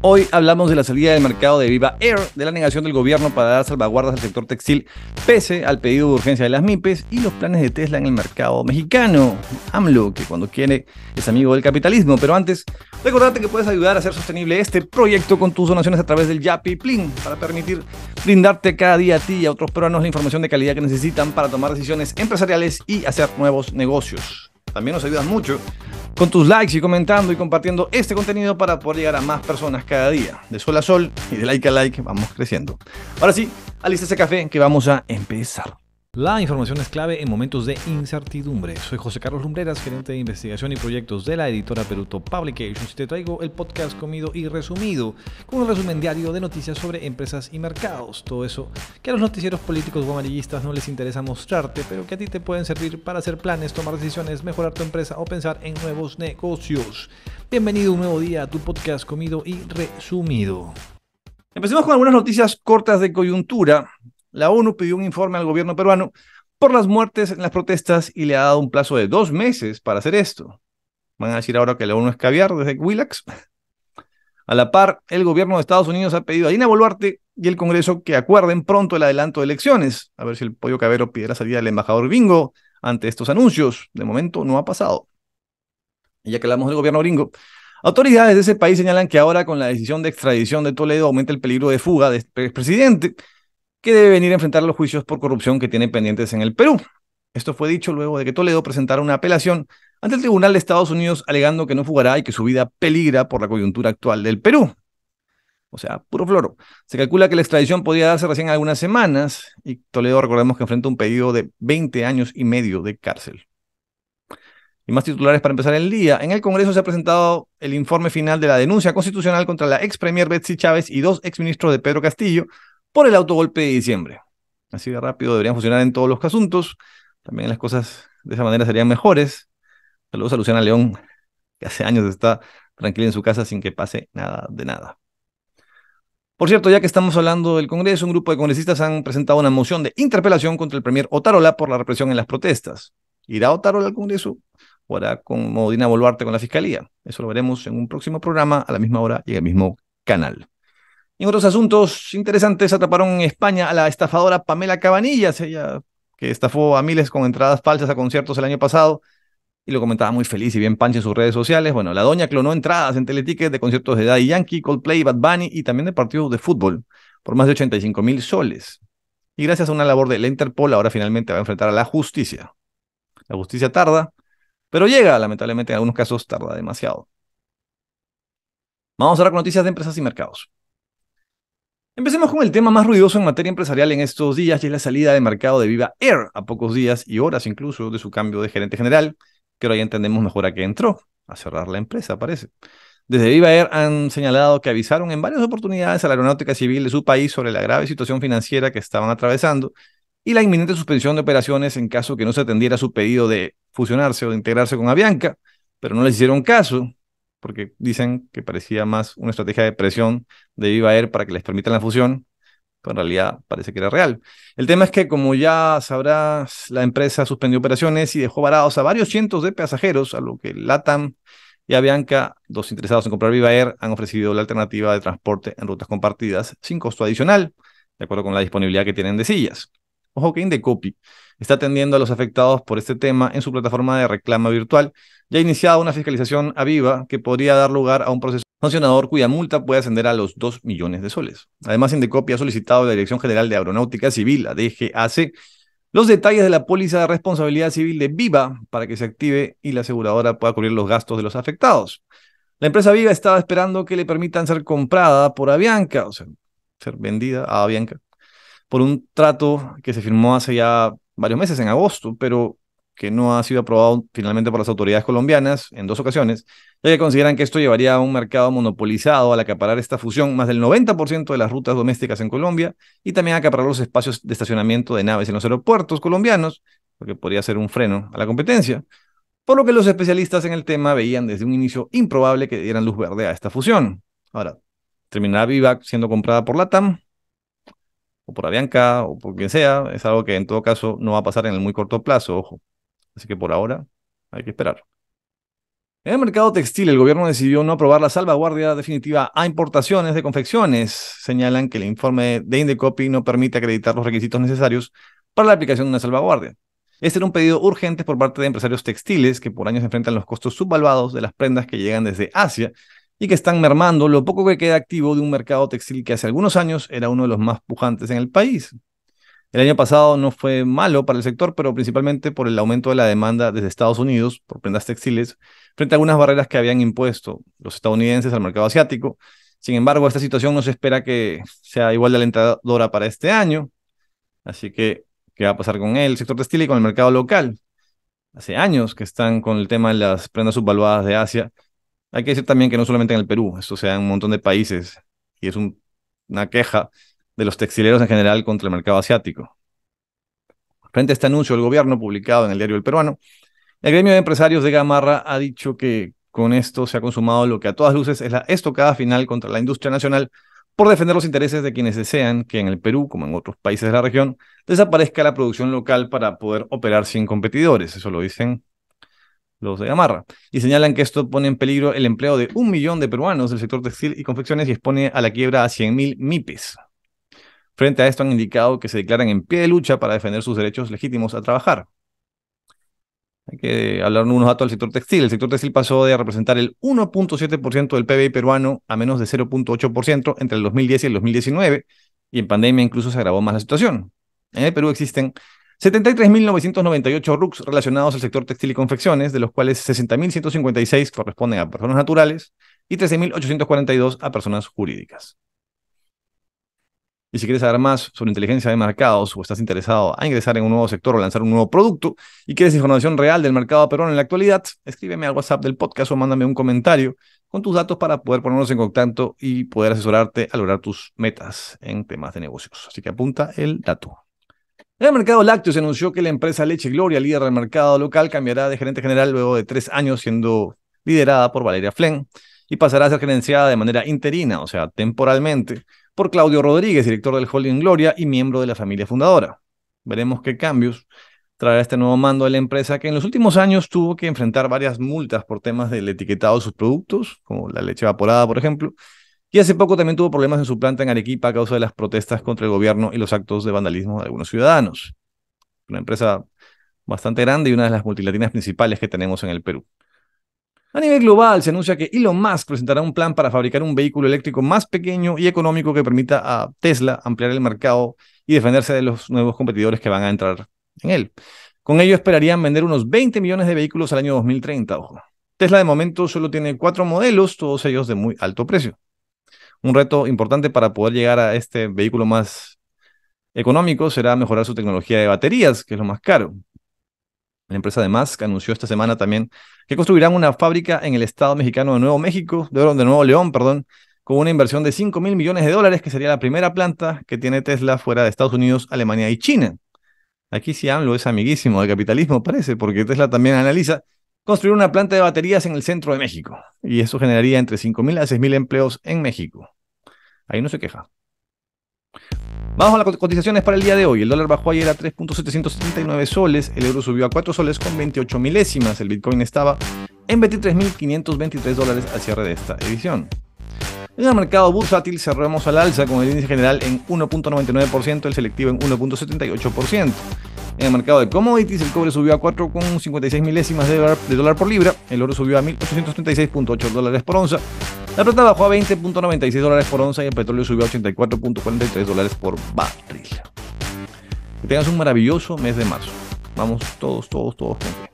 Hoy hablamos de la salida del mercado de Viva Air, de la negación del gobierno para dar salvaguardas al sector textil, pese al pedido de urgencia de las MIPES y los planes de Tesla en el mercado mexicano. AMLO, que cuando quiere es amigo del capitalismo. Pero antes, recordarte que puedes ayudar a hacer sostenible este proyecto con tus donaciones a través del Yapi Plin, para permitir brindarte cada día a ti y a otros peruanos la información de calidad que necesitan para tomar decisiones empresariales y hacer nuevos negocios. También nos ayudas mucho con tus likes y comentando y compartiendo este contenido para poder llegar a más personas cada día. De sol a sol y de like a like vamos creciendo. Ahora sí, alista ese café que vamos a empezar. La información es clave en momentos de incertidumbre. Soy José Carlos Lumbreras, gerente de investigación y proyectos de la editora Peruto Publications te traigo el podcast comido y resumido, con un resumen diario de noticias sobre empresas y mercados. Todo eso que a los noticieros políticos o amarillistas no les interesa mostrarte, pero que a ti te pueden servir para hacer planes, tomar decisiones, mejorar tu empresa o pensar en nuevos negocios. Bienvenido un nuevo día a tu podcast comido y resumido. Empecemos con algunas noticias cortas de coyuntura. La ONU pidió un informe al gobierno peruano por las muertes en las protestas y le ha dado un plazo de dos meses para hacer esto. Van a decir ahora que la ONU es caviar desde Willax. A la par, el gobierno de Estados Unidos ha pedido a Dina Boluarte y el Congreso que acuerden pronto el adelanto de elecciones. A ver si el pollo cabero pidiera salida del embajador Bingo ante estos anuncios. De momento no ha pasado. Y ya que hablamos del gobierno gringo, autoridades de ese país señalan que ahora con la decisión de extradición de Toledo aumenta el peligro de fuga del expresidente que debe venir a enfrentar los juicios por corrupción que tiene pendientes en el Perú. Esto fue dicho luego de que Toledo presentara una apelación ante el Tribunal de Estados Unidos alegando que no fugará y que su vida peligra por la coyuntura actual del Perú. O sea, puro floro. Se calcula que la extradición podría darse recién algunas semanas y Toledo recordemos que enfrenta un pedido de 20 años y medio de cárcel. Y más titulares para empezar el día. En el Congreso se ha presentado el informe final de la denuncia constitucional contra la ex premier Betsy Chávez y dos ex ministros de Pedro Castillo por el autogolpe de diciembre. Así de rápido deberían funcionar en todos los asuntos. También las cosas de esa manera serían mejores. Saludos a Luciana León, que hace años está tranquila en su casa sin que pase nada de nada. Por cierto, ya que estamos hablando del Congreso, un grupo de congresistas han presentado una moción de interpelación contra el premier Otárola por la represión en las protestas. ¿Irá Otárola al Congreso o hará como Dina Boluarte con la Fiscalía? Eso lo veremos en un próximo programa a la misma hora y en el mismo canal. En otros asuntos interesantes, atraparon en España a la estafadora Pamela Cabanillas, ella que estafó a miles con entradas falsas a conciertos el año pasado y lo comentaba muy feliz y bien pancha en sus redes sociales. Bueno, la doña clonó entradas en Teleticket de conciertos de Daddy Yankee, Coldplay, Bad Bunny y también de partidos de fútbol por más de 85 mil soles. Y gracias a una labor de la Interpol, ahora finalmente va a enfrentar a la justicia. La justicia tarda, pero llega, lamentablemente en algunos casos tarda demasiado. Vamos ahora con noticias de empresas y mercados. Empecemos con el tema más ruidoso en materia empresarial en estos días, y es la salida de mercado de Viva Air, a pocos días y horas incluso de su cambio de gerente general, que ahora ya entendemos mejor a qué entró, a cerrar la empresa, parece. Desde Viva Air han señalado que avisaron en varias oportunidades a la aeronáutica civil de su país sobre la grave situación financiera que estaban atravesando y la inminente suspensión de operaciones en caso que no se atendiera su pedido de fusionarse o de integrarse con Avianca, pero no les hicieron caso porque dicen que parecía más una estrategia de presión de Viva Air para que les permitan la fusión, pero en realidad parece que era real. El tema es que, como ya sabrás, la empresa suspendió operaciones y dejó varados a varios cientos de pasajeros, a lo que LATAM y Avianca, dos interesados en comprar Viva Air, han ofrecido la alternativa de transporte en rutas compartidas sin costo adicional, de acuerdo con la disponibilidad que tienen de sillas. Ojo de Copy está atendiendo a los afectados por este tema en su plataforma de reclama virtual Ya ha iniciado una fiscalización a viva que podría dar lugar a un proceso sancionador cuya multa puede ascender a los 2 millones de soles. Además, Indecopi ha solicitado a la Dirección General de Aeronáutica Civil, la DGAC, los detalles de la póliza de responsabilidad civil de Viva para que se active y la aseguradora pueda cubrir los gastos de los afectados. La empresa Viva estaba esperando que le permitan ser comprada por Avianca, o sea, ser vendida a Avianca por un trato que se firmó hace ya varios meses, en agosto, pero que no ha sido aprobado finalmente por las autoridades colombianas en dos ocasiones, ya que consideran que esto llevaría a un mercado monopolizado al acaparar esta fusión más del 90% de las rutas domésticas en Colombia y también acaparar los espacios de estacionamiento de naves en los aeropuertos colombianos, lo que podría ser un freno a la competencia, por lo que los especialistas en el tema veían desde un inicio improbable que dieran luz verde a esta fusión. Ahora, ¿terminará Vivac siendo comprada por LATAM? o por Avianca, o por quien sea, es algo que en todo caso no va a pasar en el muy corto plazo, ojo. Así que por ahora hay que esperar. En el mercado textil, el gobierno decidió no aprobar la salvaguardia definitiva a importaciones de confecciones. Señalan que el informe de Indecopy no permite acreditar los requisitos necesarios para la aplicación de una salvaguardia. Este era un pedido urgente por parte de empresarios textiles que por años enfrentan los costos subvalvados de las prendas que llegan desde Asia y que están mermando lo poco que queda activo de un mercado textil que hace algunos años era uno de los más pujantes en el país. El año pasado no fue malo para el sector, pero principalmente por el aumento de la demanda desde Estados Unidos por prendas textiles frente a algunas barreras que habían impuesto los estadounidenses al mercado asiático. Sin embargo, esta situación no se espera que sea igual de alentadora para este año. Así que, ¿qué va a pasar con el sector textil y con el mercado local? Hace años que están con el tema de las prendas subvaluadas de Asia hay que decir también que no solamente en el Perú, esto se da en un montón de países y es una queja de los textileros en general contra el mercado asiático. Frente a este anuncio del gobierno publicado en el diario El Peruano, el gremio de empresarios de Gamarra ha dicho que con esto se ha consumado lo que a todas luces es la estocada final contra la industria nacional por defender los intereses de quienes desean que en el Perú, como en otros países de la región, desaparezca la producción local para poder operar sin competidores. Eso lo dicen los de Gamarra, y señalan que esto pone en peligro el empleo de un millón de peruanos del sector textil y confecciones y expone a la quiebra a 100.000 MIPES. Frente a esto han indicado que se declaran en pie de lucha para defender sus derechos legítimos a trabajar. Hay que hablar unos datos del sector textil. El sector textil pasó de representar el 1.7% del PBI peruano a menos de 0.8% entre el 2010 y el 2019, y en pandemia incluso se agravó más la situación. En el Perú existen 73.998 RUCs relacionados al sector textil y confecciones, de los cuales 60.156 corresponden a personas naturales y 13.842 a personas jurídicas. Y si quieres saber más sobre inteligencia de mercados o estás interesado en ingresar en un nuevo sector o lanzar un nuevo producto y quieres información real del mercado peruano en la actualidad, escríbeme al WhatsApp del podcast o mándame un comentario con tus datos para poder ponernos en contacto y poder asesorarte a lograr tus metas en temas de negocios. Así que apunta el dato. En el mercado lácteo se anunció que la empresa Leche Gloria, líder del mercado local, cambiará de gerente general luego de tres años siendo liderada por Valeria Flen y pasará a ser gerenciada de manera interina, o sea, temporalmente, por Claudio Rodríguez, director del holding Gloria y miembro de la familia fundadora. Veremos qué cambios traerá este nuevo mando de la empresa que en los últimos años tuvo que enfrentar varias multas por temas del etiquetado de sus productos, como la leche evaporada, por ejemplo, y hace poco también tuvo problemas en su planta en Arequipa a causa de las protestas contra el gobierno y los actos de vandalismo de algunos ciudadanos. Una empresa bastante grande y una de las multilatinas principales que tenemos en el Perú. A nivel global, se anuncia que Elon Musk presentará un plan para fabricar un vehículo eléctrico más pequeño y económico que permita a Tesla ampliar el mercado y defenderse de los nuevos competidores que van a entrar en él. Con ello esperarían vender unos 20 millones de vehículos al año 2030, Tesla de momento solo tiene cuatro modelos, todos ellos de muy alto precio. Un reto importante para poder llegar a este vehículo más económico será mejorar su tecnología de baterías, que es lo más caro. La empresa de Musk anunció esta semana también que construirán una fábrica en el estado mexicano de Nuevo México, de, Nuevo León, perdón, con una inversión de 5 mil millones de dólares, que sería la primera planta que tiene Tesla fuera de Estados Unidos, Alemania y China. Aquí sí AMLO es amiguísimo del capitalismo, parece, porque Tesla también analiza construir una planta de baterías en el centro de México. Y eso generaría entre 5.000 a 6.000 empleos en México. Ahí no se queja. Vamos a las cotizaciones para el día de hoy. El dólar bajó ayer a 3.779 soles, el euro subió a 4 soles con 28 milésimas, el Bitcoin estaba en 23.523 dólares al cierre de esta edición. En el mercado bursátil cerramos al alza con el índice general en 1.99%, el selectivo en 1.78%. En el mercado de commodities, el cobre subió a 4,56 milésimas de dólar, por libra, el oro subió a 1.836.8 dólares por onza, la plata bajó a 20.96 dólares por onza y el petróleo subió a 84.43 dólares por barril. Que tengas un maravilloso mes de marzo. Vamos todos, todos, todos juntos.